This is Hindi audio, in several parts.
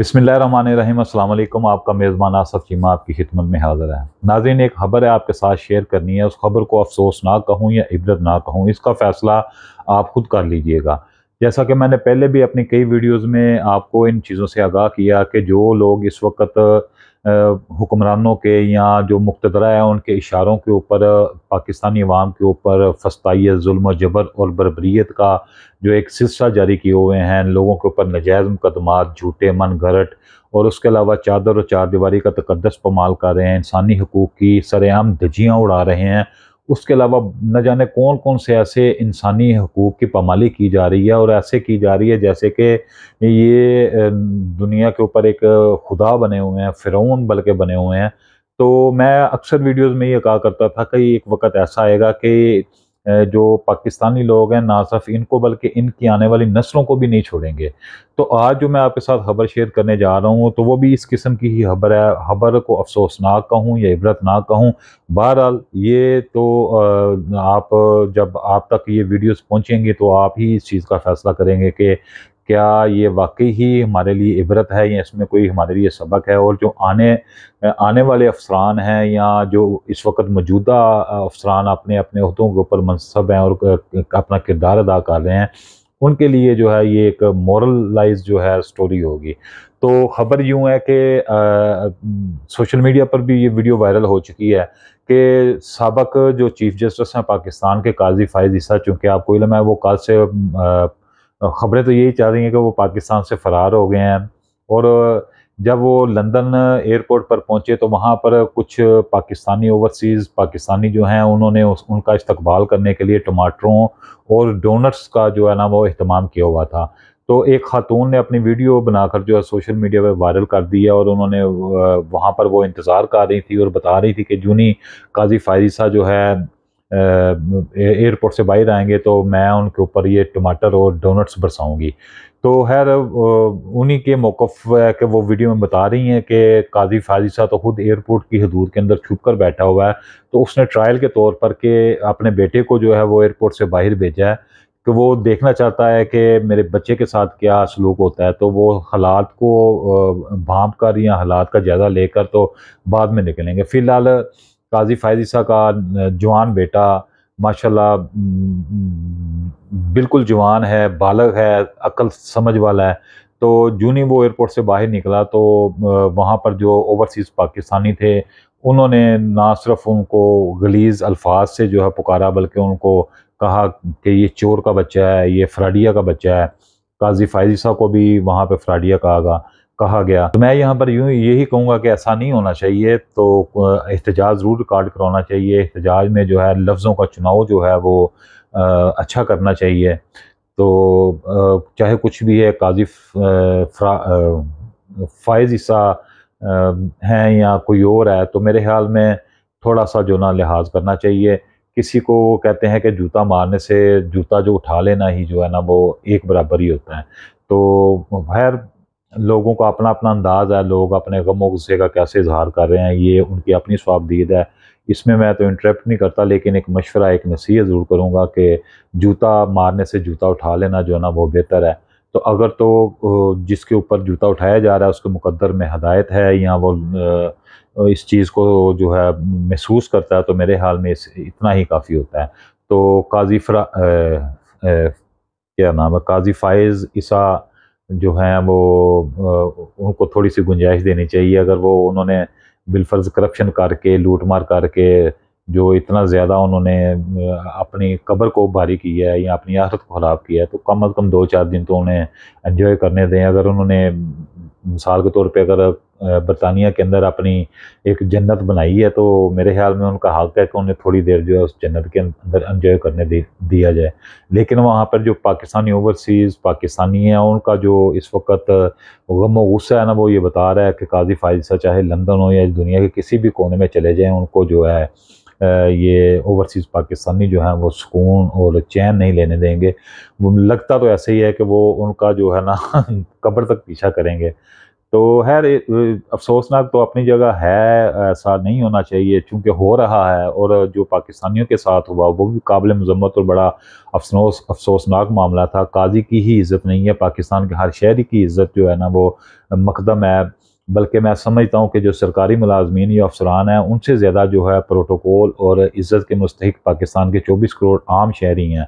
अस्सलाम वालेकुम आपका मेज़बान आसफ़ चीमा आपकी खिदमत में हाज़िर है नाजिन एक खबर है आपके साथ शेयर करनी है उस खबर को अफसोस ना कहूँ या इबरत ना कहूँ इसका फ़ैसला आप ख़ुद कर लीजिएगा जैसा कि मैंने पहले भी अपनी कई वीडियोज़ में आपको इन चीज़ों से आगाह किया कि जो लोग इस वक्त हुक्मरानों के या जो मुख्तरा है उनके इशारों के ऊपर पाकिस्तानी अवाम के ऊपर फस्ताइत जुल्म जबर और बरबरीत का जो एक सिलसिला जारी किए हुए हैं लोगों के ऊपर नजायज़ मुकदमा झूठे मन घरट और उसके अलावा चादर और चार दीवारी का तकदस पमाल कर रहे हैं इंसानी हकूक़ की सरेआम धजियाँ उड़ा रहे हैं उसके अलावा न जाने कौन कौन से ऐसे इंसानी हकूक़ की पमाली की जा रही है और ऐसे की जा रही है जैसे कि ये दुनिया के ऊपर एक खुदा बने हुए हैं फ़िरौन बल्कि बने हुए हैं तो मैं अक्सर वीडियोस में ये कहा करता था कि एक वक्त ऐसा आएगा कि जो पाकिस्तानी लोग हैं ना सिर्फ इनको बल्कि इनकी आने वाली नस्लों को भी नहीं छोड़ेंगे तो आज जो मैं आपके साथ खबर शेयर करने जा रहा हूँ तो वो भी इस किस्म की ही खबर है खबर को अफसोसनाक कहूँ या इबरत ना कहूँ बहरहाल ये तो आप जब आप तक ये वीडियोस पहुँचेंगे तो आप ही इस चीज़ का फ़ैसला करेंगे कि क्या ये वाकई ही हमारे लिए इबरत है या इसमें कोई हमारे लिए सबक है और जो आने आने वाले अफसरान हैं या जो इस वक्त मौजूदा अफसरान अपने अपने अहदों के ऊपर मनसब हैं और अपना किरदार अदा कर रहे हैं उनके लिए जो है ये एक मॉरलाइज जो है स्टोरी होगी तो खबर यूँ है कि सोशल मीडिया पर भी ये वीडियो वायरल हो चुकी है कि सबक जो चीफ जस्टिस हैं पाकिस्तान के काजी फायज ईसा चूँकि आपको इलम है वो कल से आ, ख़बरें तो यही चाह रही हैं कि वो पाकिस्तान से फ़रार हो गए हैं और जब वो लंदन एयरपोर्ट पर पहुंचे तो वहाँ पर कुछ पाकिस्तानी ओवरसीज़ पाकिस्तानी जो हैं उन्होंने उस उनका इस्तकबाल करने के लिए टमाटरों और डोनट्स का जो है ना वो अहतमाम किया हुआ था तो एक खातून ने अपनी वीडियो बनाकर जो है सोशल मीडिया पर वायरल कर दी है और उन्होंने वहाँ पर वो इंतज़ार कर रही थी और बता रही थी कि जूनी काजी फायरिसा जो है एयरपोर्ट से बाहर आएंगे तो मैं उनके ऊपर ये टमाटर और डोनट्स बरसाऊँगी तो खैर उन्हीं के मौक़ के वो वीडियो में बता रही हैं कि काजी साहब तो ख़ुद एयरपोर्ट की हदूद के अंदर छुप कर बैठा हुआ है तो उसने ट्रायल के तौर पर कि अपने बेटे को जो है वो एयरपोर्ट से बाहर भेजा है कि वो देखना चाहता है कि मेरे बच्चे के साथ क्या सलूक होता है तो वो हालात को भाप कर या हालात का ज्यादा लेकर तो बाद में निकलेंगे फ़िलहाल काजी फायदिसा का जवान बेटा माशाल्लाह बिल्कुल जवान है बालग है अकल समझ वाला है तो जूनी वो एयरपोर्ट से बाहर निकला तो वहाँ पर जो ओवरसीज़ पाकिस्तानी थे उन्होंने ना सिर्फ उनको गलीज अल्फाज से जो है पुकारा बल्कि उनको कहा कि ये चोर का बच्चा है ये फ्राडिया का बच्चा है काजी फायजिसा को भी वहाँ पे फ्राडिया कहा गया कहा गया तो मैं यहाँ पर यूँ यही कहूँगा कि ऐसा नहीं होना चाहिए तो एहतजाज ज़रूर रिकॉर्ड करवाना चाहिए एहतजाज में जो है लफ्ज़ों का चुनाव जो है वो आ, अच्छा करना चाहिए तो आ, चाहे कुछ भी है काजी फायज ईसा हैं या कोई और है तो मेरे ख्याल में थोड़ा सा जो ना लिहाज करना चाहिए किसी को कहते हैं कि जूता मारने से जूता जो उठा लेना ही जो है ना वो एक बराबर ही होता है तो खैर लोगों का अपना अपना अंदाज है लोग अपने गम गुस्से का कैसे इजहार कर रहे हैं ये उनकी अपनी स्वाबदीद है इसमें मैं तो इंटरप्ट नहीं करता लेकिन एक मशवरा एक नसीहत ज़रूर करूँगा कि जूता मारने से जूता उठा लेना जो है ना वो बेहतर है तो अगर तो जिसके ऊपर जूता उठाया जा रहा है उसके मुकद्दर में हदायत है या वो इस चीज़ को जो है महसूस करता है तो मेरे हाल में इस इतना ही काफ़ी होता है तो काजी फ्रा क्या नाम है काजी फाइज़ ईसा जो हैं वो उनको थोड़ी सी गुंजाइश देनी चाहिए अगर वो उन्होंने बिलफर्ज करप्शन करके लूट मार करके जो इतना ज़्यादा उन्होंने अपनी कब्र को भारी किया है या अपनी आहरत को ख़राब किया है तो कम अज़ कम दो चार दिन तो उन्हें एंजॉय करने दें अगर उन्होंने मिसाल के तौर पे अगर बरतानिया के अंदर अपनी एक जन्नत बनाई है तो मेरे ख्याल में उनका हक है कि उन्हें थोड़ी देर जो है उस जन्नत के अंदर इन्जॉय करने दे दिया जाए लेकिन वहाँ पर जो पाकिस्तानी ओवरसीज़ पाकिस्तानी हैं उनका जो इस वक्त गम गुस्सा है ना वो ये बता रहा है कि काजी फायसा चाहे लंदन हो या दुनिया के किसी भी कोने में चले जाएँ उनको जो है ये ओवरसीज़ पाकिस्तानी जो हैं वो सुकून और चैन नहीं लेने देंगे लगता तो ऐसे ही है कि वो उनका जो है ना कब्र तक पीछा करेंगे तो खैर अफसोसनाक तो अपनी जगह है ऐसा नहीं होना चाहिए चूँकि हो रहा है और जो पाकिस्तानियों के साथ हुआ वो भी काबिल मजम्मत और बड़ा अफसोस अफसोसनाक मामला था काजी की ही इज़्ज़त नहीं है पाकिस्तान के हर शहरी की इज़्ज़त जो है ना वो मकदम है बल्कि मैं समझता हूँ कि जो सरकारी मुलाजमीन या अफसरान हैं उनसे ज़्यादा जो है प्रोटोकॉल और इज़्ज़त के मुस्तक पाकिस्तान के चौबीस करोड़ आम शहरी हैं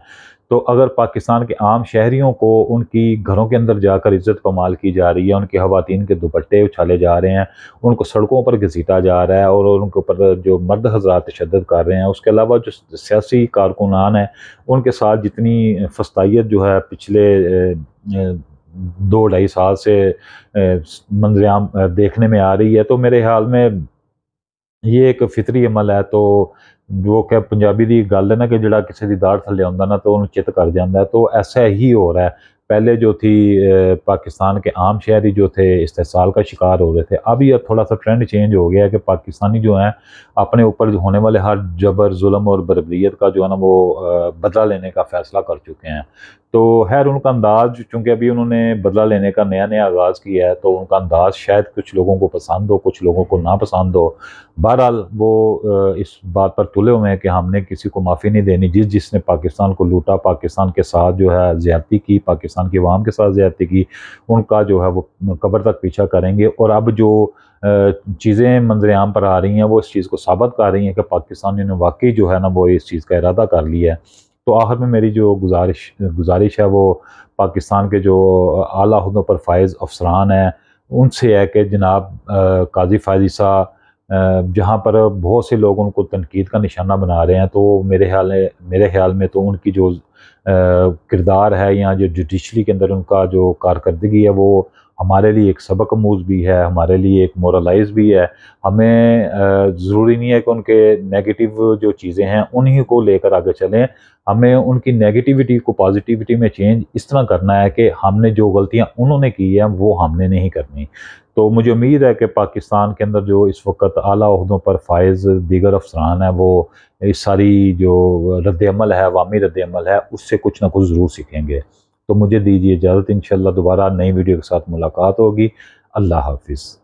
तो अगर पाकिस्तान के आम शहरीों को उनकी घरों के अंदर जाकर इज़्ज़त पमाल की जा रही है उनकी खातन के दुपट्टे उछाले जा रहे हैं उनको सड़कों पर घसीटा जा रहा है और उनके ऊपर जो मर्द हजरा तशद कर रहे हैं उसके अलावा जो सियासी कारकुनान हैं उनके साथ जितनी फस्तायत जो है पिछले दो ढाई साल से मंजरेआम देखने में आ रही है तो मेरे ख्याल में ये एक फितरी अमल है तो ਜੋ ਕਿ ਪੰਜਾਬੀ ਦੀ ਗੱਲ ਹੈ ਨਾ ਕਿ ਜਿਹੜਾ ਕਿਸੇ ਦੀ ਦਾੜ ਥੱਲੇ ਆਉਂਦਾ ਨਾ ਤਾਂ ਉਹਨੂੰ ਚਿਤ ਕਰ ਜਾਂਦਾ ਤਾਂ ਐਸਾ ਹੀ ਹੋ ਰਿਹਾ पहले जो थी पाकिस्तान के आम शहरी जो थे इस्तेसाल का शिकार हो रहे थे अभी अब थोड़ा सा ट्रेंड चेंज हो गया है कि पाकिस्तानी जो हैं अपने ऊपर होने वाले हर जबर जुल्म और बरबरीत का जो है ना वो बदला लेने का फ़ैसला कर चुके हैं तो खैर उनका अंदाज चूँकि अभी उन्होंने बदला लेने का नया नया आगाज़ किया है तो उनका अंदाज शायद कुछ लोगों को पसंद हो कुछ लोगों को ना पसंद हो बहरहाल वो इस बात पर तुले हुए हैं कि हमने किसी को माफ़ी नहीं देनी जिस जिसने पाकिस्तान को लूटा पाकिस्तान के साथ जो है ज़्यादती की पाकिस्तान पाकिस्तान की आवाम के साथ ज्यादती की उनका जो है वो कबर तक पीछा करेंगे और अब जो चीज़ें मंजर आम पर आ रही हैं वो इस चीज़ को साबित कर रही हैं कि पाकिस्तानियों ने वाकई जो है ना वो इस चीज़ का इरादा कर लिया है तो आखिर में मेरी जो गुजारिश गुजारिश है वो पाकिस्तान के जो आला अहदों पर फायज़ अफसरान हैं उनसे है कि जनाब काजी फायजी साह जहाँ पर बहुत से लोग उनको तनकीद का निशाना बना रहे हैं तो मेरे ख्याल मेरे ख्याल में तो उनकी जो किरदार है या जो जुडिशरी के अंदर उनका जो कारकर्दगी है वो हमारे लिए एक सबक मूज भी है हमारे लिए एक मोरलाइज भी है हमें ज़रूरी नहीं है कि उनके नेगेटिव जो चीज़ें हैं उन्हीं को लेकर आगे चलें हमें उनकी नेगेटिविटी को पॉजिटिविटी में चेंज इस तरह करना है कि हमने जो गलतियां उन्होंने की हैं वो हमने नहीं करनी तो मुझे उम्मीद है कि पाकिस्तान के अंदर जो इस वक्त अली अहदों पर फायज़ दीगर अफसरान हैं वो इस सारी जो रद्दमल है अवामी रद्दमल है उससे कुछ ना कुछ ज़रूर सीखेंगे तो मुझे दीजिए इजाज़त इन दोबारा नई वीडियो के साथ मुलाकात होगी अल्लाह हाफिज़